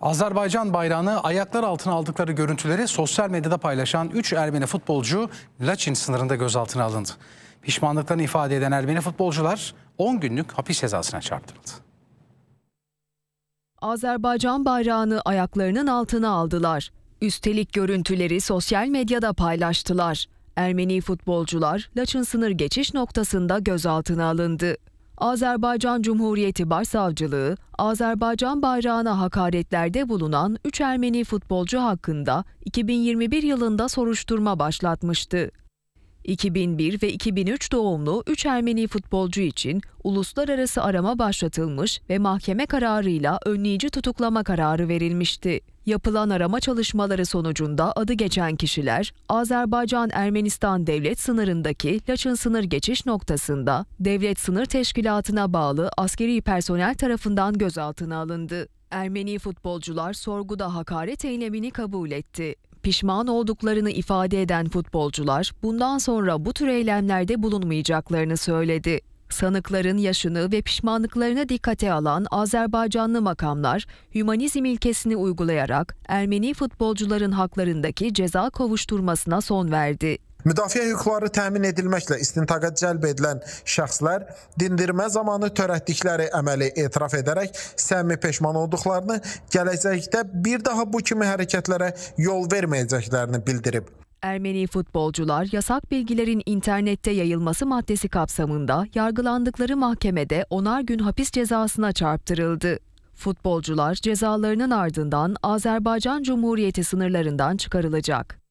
Azerbaycan bayrağını ayaklar altına aldıkları görüntüleri sosyal medyada paylaşan 3 Ermeni futbolcu Laçin sınırında gözaltına alındı. Pişmanlıklarını ifade eden Ermeni futbolcular 10 günlük hapis cezasına çarptırıldı. Azerbaycan bayrağını ayaklarının altına aldılar. Üstelik görüntüleri sosyal medyada paylaştılar. Ermeni futbolcular Laçın sınır geçiş noktasında gözaltına alındı. Azerbaycan Cumhuriyeti Başsavcılığı, Azerbaycan bayrağına hakaretlerde bulunan 3 Ermeni futbolcu hakkında 2021 yılında soruşturma başlatmıştı. 2001 ve 2003 doğumlu 3 Ermeni futbolcu için uluslararası arama başlatılmış ve mahkeme kararıyla önleyici tutuklama kararı verilmişti. Yapılan arama çalışmaları sonucunda adı geçen kişiler Azerbaycan-Ermenistan devlet sınırındaki Laçın sınır geçiş noktasında devlet sınır teşkilatına bağlı askeri personel tarafından gözaltına alındı. Ermeni futbolcular sorguda hakaret eylemini kabul etti. Pişman olduklarını ifade eden futbolcular bundan sonra bu tür eylemlerde bulunmayacaklarını söyledi. Sanıkların yaşını ve pişmanlıklarına dikkate alan Azerbaycanlı makamlar, hümanizm ilkesini uygulayarak Ermeni futbolcuların haklarındaki ceza kovuşturmasına son verdi. Müdafiə hüquqları təmin edilməklə istintaqa cəlb edilən şəxslər dindirmə zamanı törətdikləri əməli etiraf edərək səmimi peşman olduqlarını, gələcəkdə bir daha bu kimi hərəkətlərə yol verməyəcəklərini bildirib. Ermeni futbolcular yasak bilgilerin internette yayılması maddesi kapsamında yargılandıkları mahkemede onar gün hapis cezasına çarptırıldı. Futbolcular cezalarının ardından Azerbaycan Cumhuriyeti sınırlarından çıkarılacak.